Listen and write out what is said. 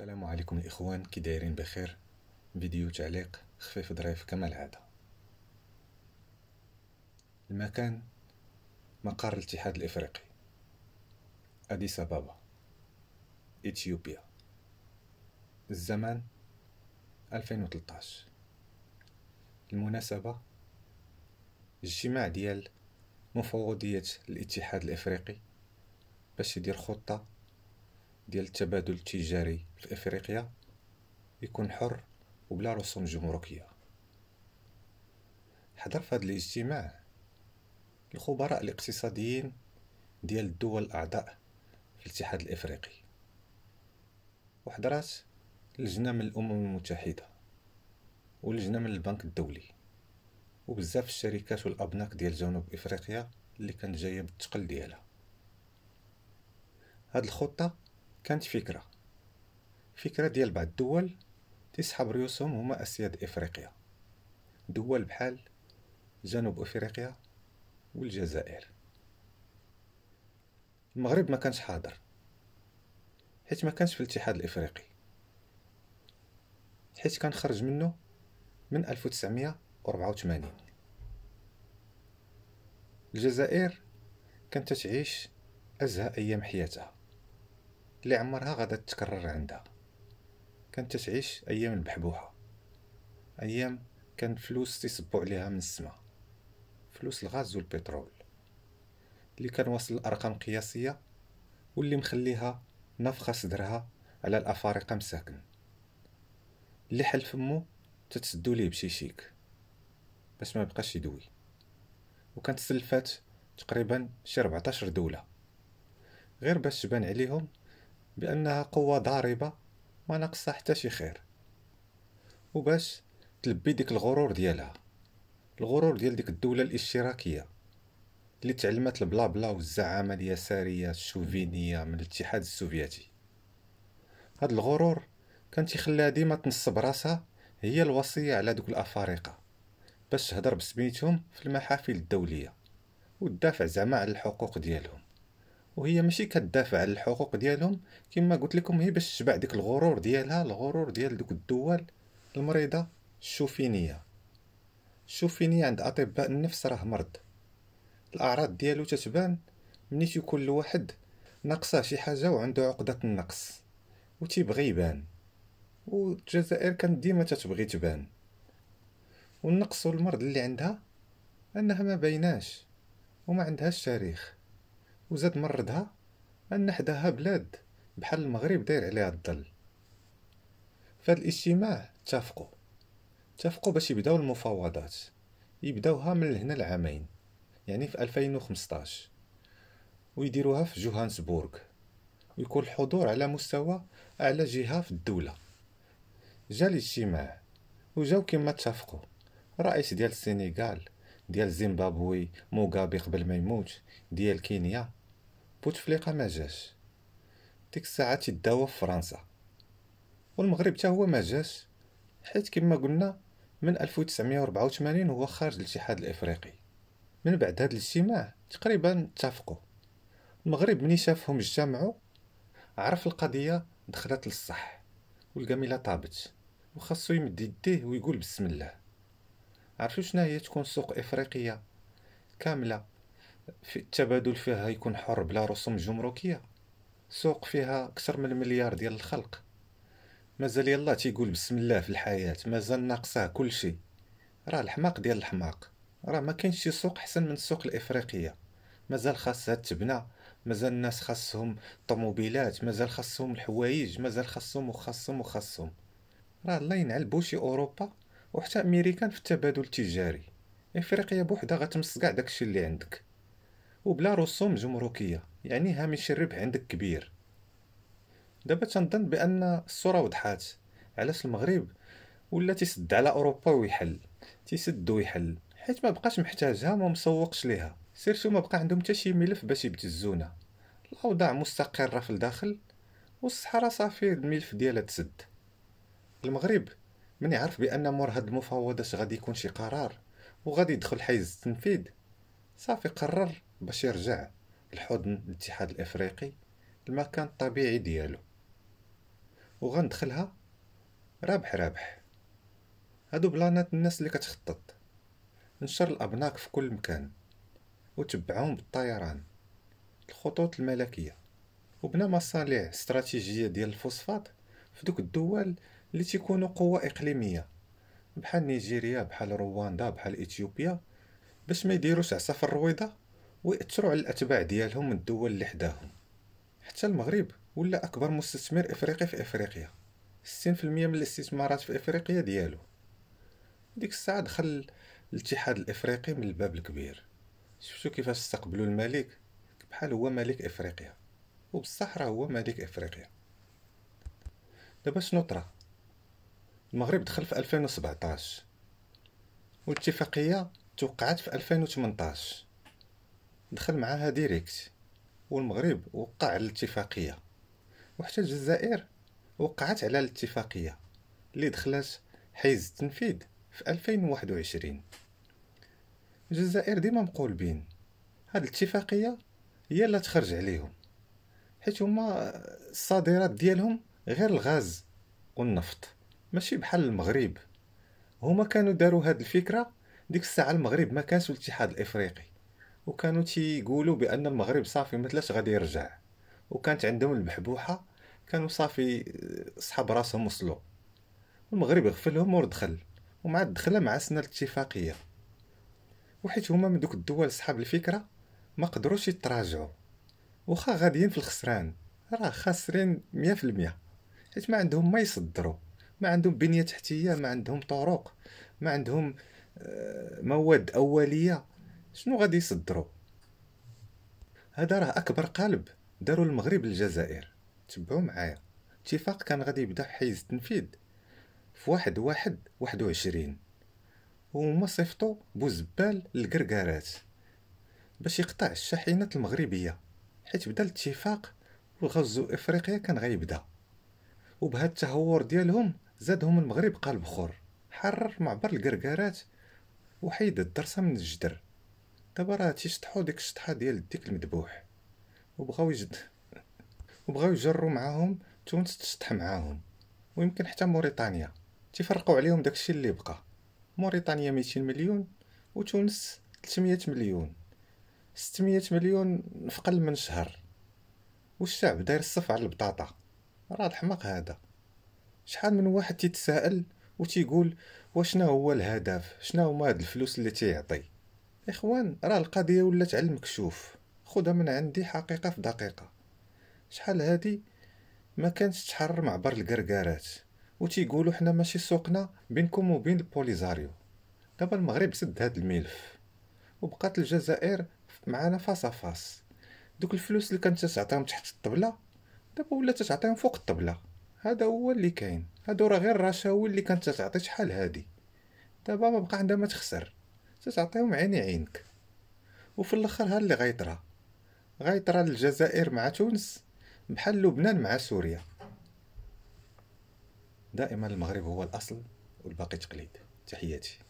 السلام عليكم الاخوان كي دايرين بخير فيديو تعليق خفيف ظريف كما العاده المكان مقر الاتحاد الافريقي اديس ابابا اثيوبيا الزمان 2013 المناسبه اجتماع ديال مفوضيه الاتحاد الافريقي باش يدير خطه ديال التبادل التجاري في افريقيا يكون حر وبلا رسوم جمركيه حضر في هذا الاجتماع الخبراء الاقتصاديين ديال الدول الاعضاء في الاتحاد الافريقي وحضرات لجنه من الامم المتحده ولجنه من البنك الدولي وبزاف الشركات والابناك ديال جنوب افريقيا اللي كانت جايه بالثقل ديالها هاد الخطه كانت فكرة فكرة ديال بعض الدول تسحب ريوسهم هما أسياد إفريقيا دول بحال جنوب أفريقيا والجزائر المغرب ما كانش حاضر حيت ما كانش في الاتحاد الافريقي حيت كان خرج منه من 1984 الجزائر كانت تعيش ازهى ايام حياتها اللي عمرها غادا تكرر عندها كانت تعيش ايام البحبوحه ايام كان فلوس تيصبو عليها من السماء فلوس الغاز والبترول اللي كان واصل لارقام قياسيه واللي مخليها نفخه صدرها على الافارقه مساكن اللي حل فمو تتسدو ليه بشيشيك باش ما يبقاش يدوي وكانت سلفات تقريبا شي 14 دوله غير باش تبان عليهم بأنها قوة ضاربة ما ناقصها حتى شي خير وباش تلبي ديك الغرور ديالها الغرور ديال ديك الدولة الاشتراكية اللي تعلمت البلا بلا والزعامة اليسارية الشوفينية من الاتحاد السوفيتي هاد الغرور كان تيخليها ديما تنصب راسها هي الوصية على دوك الأفارقة باش تهضر بسميتهم في المحافل الدولية وتدافع زعما على الحقوق ديالهم وهي ماشي كتدافع على الحقوق ديالهم كما قلت لكم هي باش تشبع ديك الغرور ديالها الغرور ديال دوك الدول المريضه الشوفينيه الشوفينيه عند اطباء النفس راه مرض الاعراض ديالو تتبان ملي تيكون الواحد ناقصه شي حاجه وعنده عقده النقص وتيبغي يبان والجزائر كانت ديما تتبغي تبان والنقص والمرض اللي عندها انها ما بيناش وما عندهاش تاريخ وزاد مردها أن حداها بلاد بحال المغرب داير عليها الظل فهاد الاجتماع اتفقوا اتفقوا باش يبداو المفاوضات يبداوها من هنا العامين يعني في 2015 ويديروها في جوهانسبورغ ويكون الحضور على مستوى اعلى جهه في الدوله جا الاجتماع وجاو كما اتفقوا رئيس ديال السنغال ديال زيمبابوي موغابي قبل ما يموت ديال كينيا بوتفليقه ما جاش ديك الساعه تيداوى في فرنسا والمغرب حتى هو ما جاش حيت كما قلنا من 1984 هو خارج الاتحاد الافريقي من بعد هذا الاجتماع تقريبا اتفقوا المغرب ملي شافهم اجتمعوا عرف القضيه دخلت للصح والجميله طابت وخاصو يمد يديه ويقول بسم الله عرفوا شنو هي تكون سوق افريقيه كامله في التبادل فيها يكون حر بلا رسوم جمركيه سوق فيها اكثر من مليار ديال الخلق مازال يلا تيقول بسم الله في الحياه مازال ناقصاه كل شيء راه الحماق ديال الحماق راه ما كاينش شي سوق احسن من السوق الافريقيه مازال خاصها تبنى مازال الناس خاصهم طوموبيلات مازال خاصهم الحوايج مازال خاصهم وخاصهم وخاصهم راه الله ينعل شي اوروبا وحتى امريكان في التبادل التجاري افريقيا بوحدها غتمس كاع داكشي اللي عندك وبلا رسوم جمركيه يعني هامش الربح عندك كبير دابا تنظن بان الصوره وضحات علاش المغرب ولا تيسد على اوروبا ويحل تيسد ويحل حيت ما بقاش محتاجها وما مسوقش ليها سيرتو ما بقى عندهم حتى شي ملف باش يبتزونا الاوضاع مستقره في الداخل والصحراء صافي الملف ديالها تسد المغرب من يعرف بان مور هاد المفاوضات غادي يكون شي قرار وغادي يدخل حيز التنفيذ صافي قرر باش يرجع لحضن الاتحاد الافريقي المكان الطبيعي ديالو وغندخلها رابح رابح هادو بلانات الناس اللي كتخطط نشر الابناك في كل مكان وتبعهم بالطيران الخطوط الملكيه وبنا مصانع استراتيجيه ديال الفوسفات في دوك الدول اللي تيكونوا قوة إقليمية بحال نيجيريا بحال رواندا بحال إثيوبيا باش ما يديروش عصا في الرويضه ويأثروا على الأتباع ديالهم من الدول اللي حداهم حتى المغرب ولا أكبر مستثمر إفريقي في إفريقيا 60% من الاستثمارات في إفريقيا ديالو ديك الساعة دخل الاتحاد الإفريقي من الباب الكبير شفتو كيفاش استقبلوا الملك بحال هو ملك إفريقيا وبصح راه هو ملك إفريقيا دابا شنو طرا المغرب دخل في 2017 والاتفاقية توقعت في 2018 دخل معاها ديريكت والمغرب وقع على الاتفاقيه وحتى الجزائر وقعت على الاتفاقيه اللي دخلت حيز التنفيذ في 2021 الجزائر ديما مقولبين هاد الاتفاقيه هي اللي تخرج عليهم حيت هما الصادرات ديالهم غير الغاز والنفط ماشي بحال المغرب هما كانوا داروا هاد الفكره ديك الساعه المغرب ما كانش الاتحاد الافريقي وكانوا تيقولوا بان المغرب صافي مثلاش غادي يرجع وكانت عندهم البحبوحه كانوا صافي آه، صحاب راسهم وصلوا المغرب غفلهم وردخل ومع الدخله مع سنة الاتفاقيه وحيت هما من دوك الدول صحاب الفكره ما قدروش يتراجعوا وخا غاديين في الخسران راه خاسرين مية في المية حيت ما عندهم ما يصدروا ما عندهم بنيه تحتيه ما عندهم طرق ما عندهم مواد اوليه شنو غادي يصدروا هذا راه اكبر قالب داروا المغرب للجزائر تبعوا معايا اتفاق كان غادي يبدا حيز التنفيذ في واحد واحد واحد وعشرين وهما صيفطوا بوزبال للكركارات باش يقطع الشاحنات المغربيه حيت بدا الاتفاق والغزو افريقيا كان غيبدا وبهذا التهور ديالهم زادهم المغرب قالب خور حرر معبر القرقارات وحيد الدرسة من الجدر دابا راه تيشطحو ديك الشطحة ديال الديك المذبوح وبغاو يجد وبغاو يجرو معاهم تونس تشطح معاهم ويمكن حتى موريتانيا تيفرقوا عليهم داكشي اللي بقى موريتانيا 200 مليون وتونس 300 مليون 600 مليون في قل من شهر والشعب داير الصف على البطاطا راه الحماق هذا شحال من واحد تيتساءل وتيقول وشنا هو الهدف شنا هما هاد الفلوس اللي تيعطي اخوان راه القضيه ولات على المكشوف خدها من عندي حقيقه في دقيقه شحال هادي ما كانتش تحرر معبر الكركارات وتيقولوا حنا ماشي سوقنا بينكم وبين البوليزاريو دابا المغرب سد هاد الملف وبقات الجزائر معانا فاس فاس دوك الفلوس اللي كانت تعطيهم تحت الطبله دابا ولات تعطيهم فوق الطبله هذا هو اللي كاين هادو راه غير الرشاوي اللي كانت تعطي شحال هادي دابا ما بقى عندها ما تخسر تعطيهم عيني عينك وفي الاخر ها اللي غيطرى غيطرى الجزائر مع تونس بحال لبنان مع سوريا دائما المغرب هو الاصل والباقي تقليد تحياتي